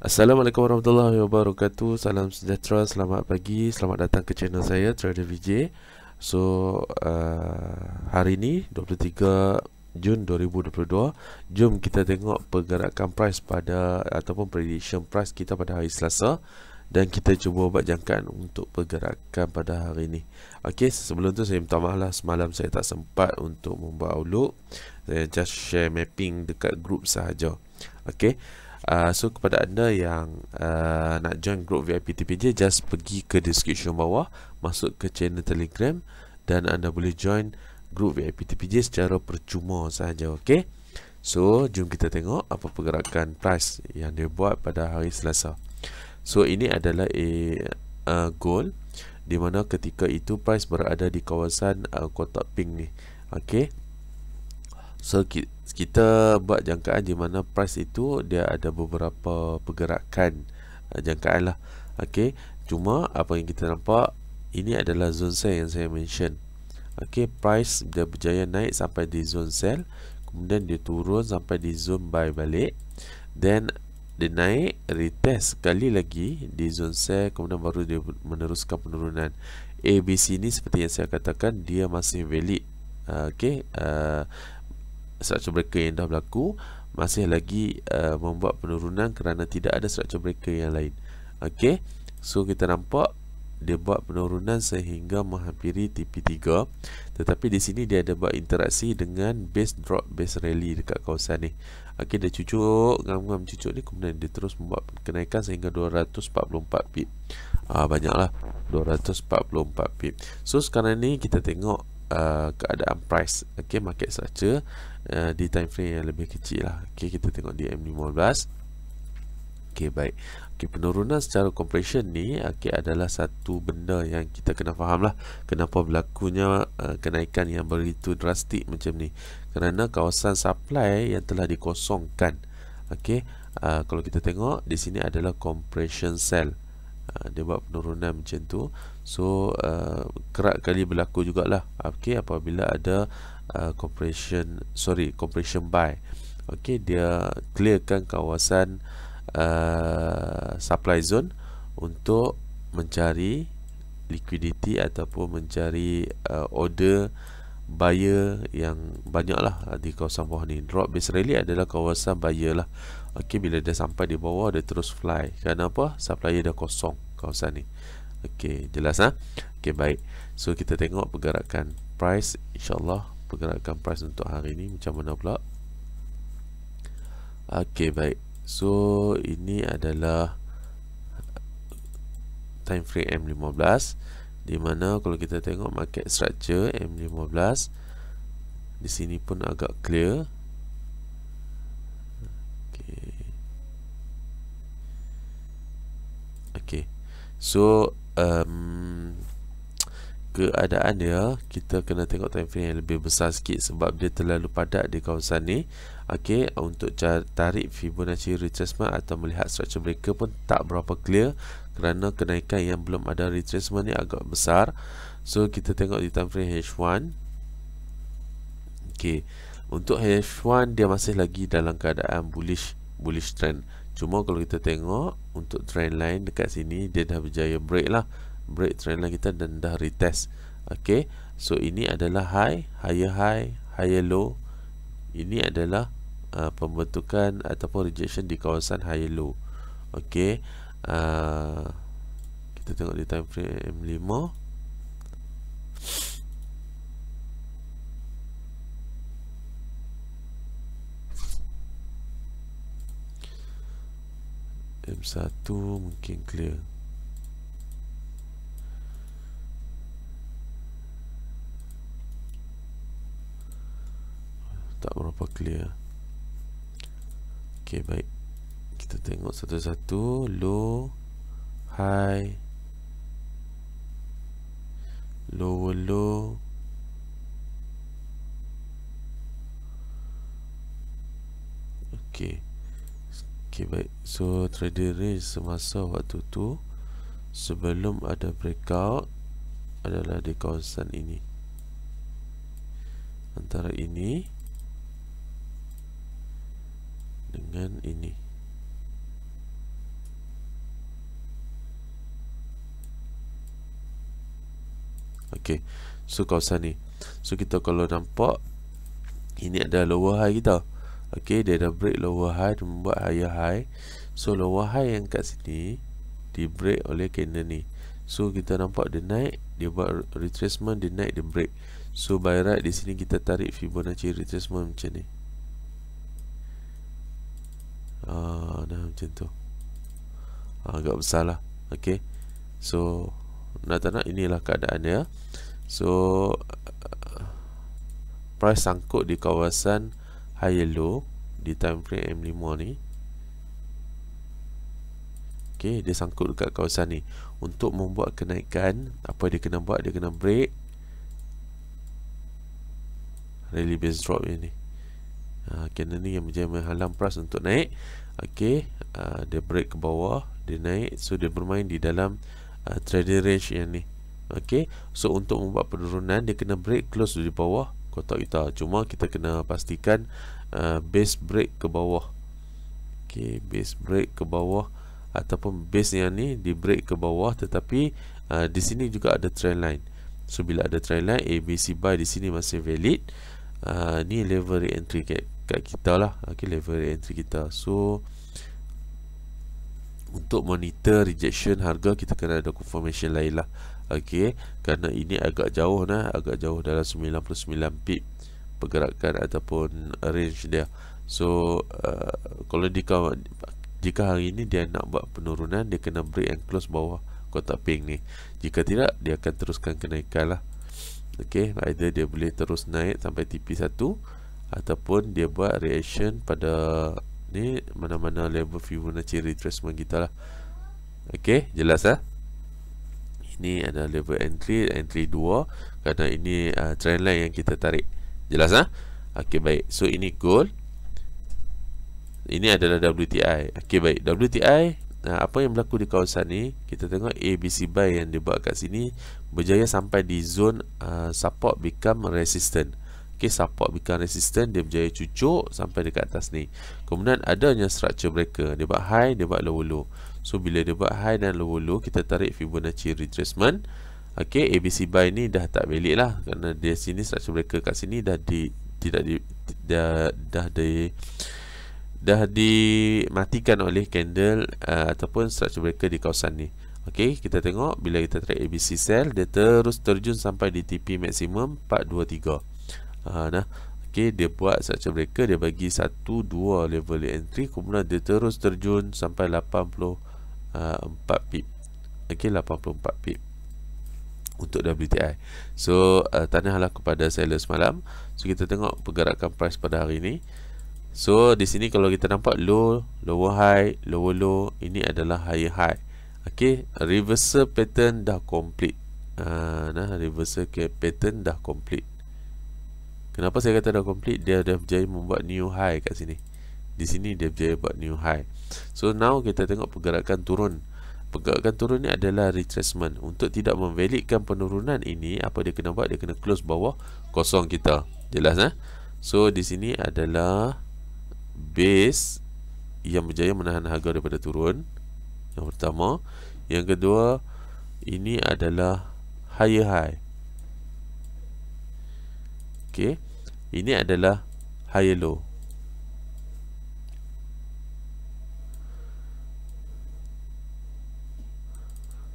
Assalamualaikum warahmatullahi wabarakatuh Salam sejahtera, selamat pagi Selamat datang ke channel saya, Trader VJ So, uh, hari ini 23 Jun 2022 Jom kita tengok pergerakan price pada Ataupun prediction price kita pada hari Selasa Dan kita cuba buat jangkaan untuk pergerakan pada hari ini Okay, sebelum tu saya minta maaf lah Semalam saya tak sempat untuk membuat outlook Saya just share mapping dekat group sahaja Okay Uh, so kepada anda yang uh, nak join group VIP TPJ just pergi ke description bawah, masuk ke channel Telegram dan anda boleh join group VIP TPJ secara percuma saja, okey? So, jom kita tengok apa pergerakan price yang dia buat pada hari Selasa. So, ini adalah a eh, uh, gold di mana ketika itu price berada di kawasan uh, kotak pink ni. Okey? So kita buat jangkaan di mana price itu dia ada beberapa pergerakan eh, jangkaan lah. Okay. Cuma apa yang kita nampak ini adalah zone sell yang saya mention. Okay. Price dia berjaya naik sampai di zone sell. Kemudian dia turun sampai di zone buy balik. Then dia naik retest sekali lagi di zone sell kemudian baru dia meneruskan penurunan. ABC ni seperti yang saya katakan dia masih valid. Eh, okay. Uh, eh, struktur breaker yang dah berlaku masih lagi uh, membuat penurunan kerana tidak ada struktur breaker yang lain Okey, so kita nampak dia buat penurunan sehingga menghampiri TP3 tetapi di sini dia ada buat interaksi dengan base drop base rally dekat kawasan ni ok dia cucuk ngam-ngam cucuk ni kemudian dia terus membuat kenaikan sehingga 244 pip uh, banyak lah 244 pip so sekarang ni kita tengok uh, keadaan price ok market structure Eh, di time frame yang lebih kecil lah okay, kita tengok di M15 ok baik okay, penurunan secara compression ni okay, adalah satu benda yang kita kena faham lah kenapa berlakunya uh, kenaikan yang begitu drastik macam ni kerana kawasan supply yang telah dikosongkan ok uh, kalau kita tengok di sini adalah compression cell dia buat penurunan macam tu so uh, kerap kali berlaku jugalah okay, apabila ada Uh, compression sorry compression buy okey dia clearkan kawasan uh, supply zone untuk mencari liquidity ataupun mencari uh, order buyer yang banyaklah uh, di kawasan bawah ni drop base rally adalah kawasan buyer lah okey bila dia sampai di bawah dia terus fly kenapa supplier dia kosong kawasan ni okey jelas ah ha? okey baik so kita tengok pergerakan price insyaallah pergerakan price untuk hari ini macam mana pula ok baik so ini adalah time frame M15 di mana kalau kita tengok market structure M15 di sini pun agak clear ok ok so um, keadaan dia kita kena tengok time frame yang lebih besar sikit sebab dia terlalu padat di kawasan ni Okey, untuk tarik Fibonacci retracement atau melihat structure breaker pun tak berapa clear kerana kenaikan yang belum ada retracement ni agak besar so kita tengok di time frame H1 Okey, untuk H1 dia masih lagi dalam keadaan bullish bullish trend cuma kalau kita tengok untuk trend line dekat sini dia dah berjaya break lah break trend line kita dan dah retest okey so ini adalah high higher high higher low ini adalah uh, pembentukan ataupun rejection di kawasan higher low okey uh, kita tengok di time frame M5 M1 mungkin clear clear Okay baik Kita tengok satu-satu Low High Lower low Okay Okay baik So trader range semasa waktu tu Sebelum ada breakout Adalah di kawasan ini Antara ini dengan ini ok so kawasan ni so kita kalau nampak ini ada lower high kita ok dia dah break lower high dia membuat higher high so lower high yang kat sini di break oleh candle ni so kita nampak dia naik dia buat retracement dia naik dia break so by right di sini kita tarik Fibonacci retracement macam ni uh, dah macam tu ah, agak besar lah ok so nak tak nak inilah keadaan dia so uh, price sangkut di kawasan high low di time frame M5 ni ok dia sangkut dekat kawasan ni untuk membuat kenaikan apa dia kena buat dia kena break rally base drop ini candle ah, ni yang menjadi menghalang pras untuk naik okey uh, dia break ke bawah dia naik so dia bermain di dalam uh, trading range yang ni okey so untuk membuat penurunan dia kena break close di bawah kotak kita cuma kita kena pastikan uh, base break ke bawah okey base break ke bawah ataupun base yang ni di break ke bawah tetapi uh, di sini juga ada trend line so bila ada trend line ABC buy di sini masih valid uh, ni level entry gap dekat kita lah okay, level entry kita so untuk monitor rejection harga kita kena ada confirmation lain lah okay, kerana ini agak jauh nah, agak jauh dalam 99 pip pergerakan ataupun range dia so uh, kalau jika, jika hari ini dia nak buat penurunan dia kena break and close bawah kotak pink ni jika tidak dia akan teruskan kenaikan lah ok either dia boleh terus naik sampai TP 1 ataupun dia buat reaction pada ni mana-mana level Fibonacci retracement kita lah Okey, jelas lah ini ada level entry entry 2 kerana ini uh, trend line yang kita tarik jelas lah ok baik so ini gold ini adalah WTI ok baik WTI Nah, apa yang berlaku di kawasan ni kita tengok ABC buy yang dibuat kat sini berjaya sampai di zone uh, support become resistant Okay, support become resisten Dia berjaya cucuk sampai dekat atas ni Kemudian adanya structure breaker. Dia buat high, dia buat low-low So, bila dia buat high dan low-low Kita tarik Fibonacci retracement Okay, ABC buy ni dah tak valid lah Kerana dia sini, structure breaker kat sini Dah di, tidak di Dah, dah di Dah dimatikan oleh candle uh, Ataupun structure breaker di kawasan ni Okay, kita tengok bila kita track ABC sell Dia terus terjun sampai di TP maksimum 423 uh, nah okay, dia buat structure mereka dia bagi satu dua level entry kemudian dia terus terjun sampai 84 uh, ah, pip okey 84 pip untuk WTI so uh, tanyalah kepada seller semalam so kita tengok pergerakan price pada hari ini so di sini kalau kita nampak low lower high lower low ini adalah high high okey reversal pattern dah complete uh, nah reversal pattern dah complete Kenapa saya kata dah complete? Dia dah berjaya membuat new high kat sini. Di sini dia berjaya buat new high. So now kita tengok pergerakan turun. Pergerakan turun ni adalah retracement. Untuk tidak memvalidkan penurunan ini, apa dia kena buat? Dia kena close bawah kosong kita. Jelas eh? So di sini adalah base yang berjaya menahan harga daripada turun. Yang pertama, yang kedua ini adalah higher high. Okay. Ini adalah higher low.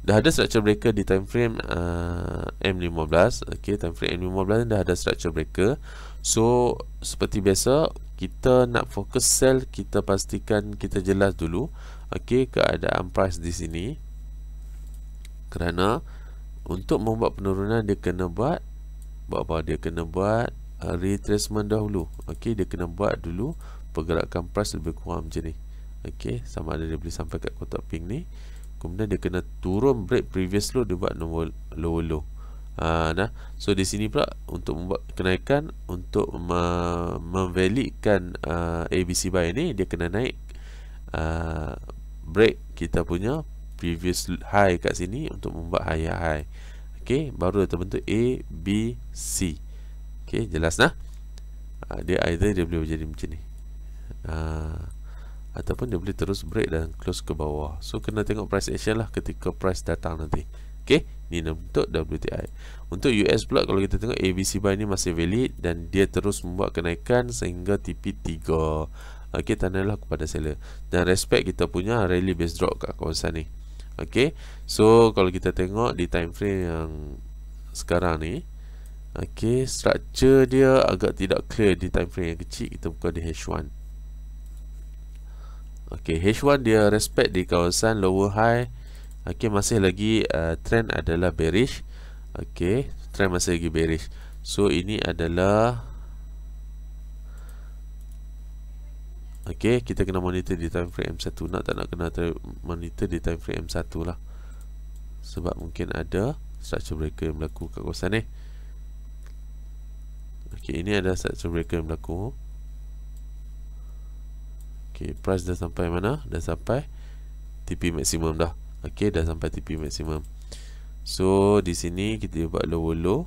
Dah ada structure breaker di time frame uh, M15. Okey, time frame M15 ni dah ada structure breaker. So, seperti biasa, kita nak fokus sell, kita pastikan kita jelas dulu okey keadaan price di sini. Kerana untuk membuat penurunan dia kena buat buat apa dia kena buat Ah, retracement dahulu ok dia kena buat dulu pergerakan price lebih kurang macam ni ok sama ada dia boleh sampai kat kotak pink ni kemudian dia kena turun break previous low dia buat lower low, low. Ah, ha, nah. so di sini pula untuk membuat kenaikan untuk me memvalidkan uh, ah, ABC buy ni dia kena naik uh, break kita punya previous high kat sini untuk membuat high high okay, baru terbentuk A B C ok jelas lah ha, dia either dia boleh jadi macam ni ha, ataupun dia boleh terus break dan close ke bawah so kena tengok price action lah ketika price datang nanti ok ni untuk WTI untuk US pula kalau kita tengok ABC buy ni masih valid dan dia terus membuat kenaikan sehingga TP3 ok tanyalah kepada seller dan respect kita punya rally base drop kat kawasan ni ok so kalau kita tengok di time frame yang sekarang ni ok structure dia agak tidak clear di time frame yang kecil kita buka di H1 ok H1 dia respect di kawasan lower high ok masih lagi uh, trend adalah bearish ok trend masih lagi bearish so ini adalah ok kita kena monitor di time frame M1 nak tak nak kena monitor di time frame M1 lah sebab mungkin ada structure breaker yang berlaku kat kawasan ni Okay, ini ada satu breaker yang berlaku. Okay, price dah sampai mana? Dah sampai TP maksimum dah. Okay, dah sampai TP maksimum. So, di sini kita buat low-low.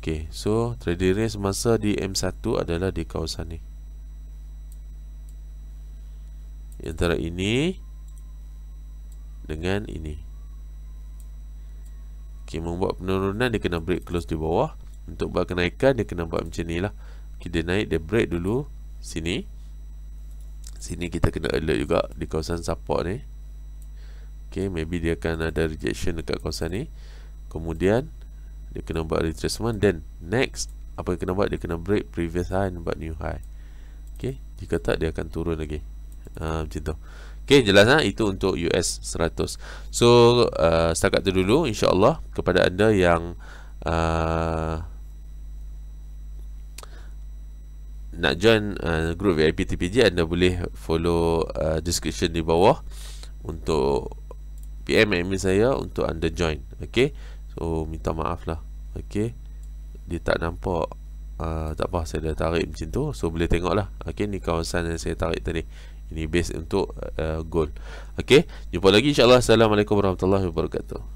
Okay, so trading range semasa di M1 adalah di kawasan ni. Antara ini dengan ini okay, membuat penurunan dia kena break close di bawah untuk buat kenaikan dia kena buat macam ni lah okay, dia naik dia break dulu sini sini kita kena alert juga di kawasan support ni ok maybe dia akan ada rejection dekat kawasan ni kemudian dia kena buat retracement then next apa yang kena buat dia kena break previous high buat new high ok jika tak dia akan turun lagi uh, macam tu Okey, jelas ha? itu untuk US 100. So, uh, setakat itu dulu insya kepada anda yang uh, nak join uh, group VIP TPG anda boleh follow uh, description di bawah untuk PM admin saya untuk anda join. Okey. So, minta maaf lah. Okey. Dia tak nampak uh, tak apa saya dah tarik macam tu. So, boleh tengoklah. Okey, ni kawasan yang saya tarik tadi ini base untuk uh, goal okey jumpa lagi insyaallah assalamualaikum warahmatullahi wabarakatuh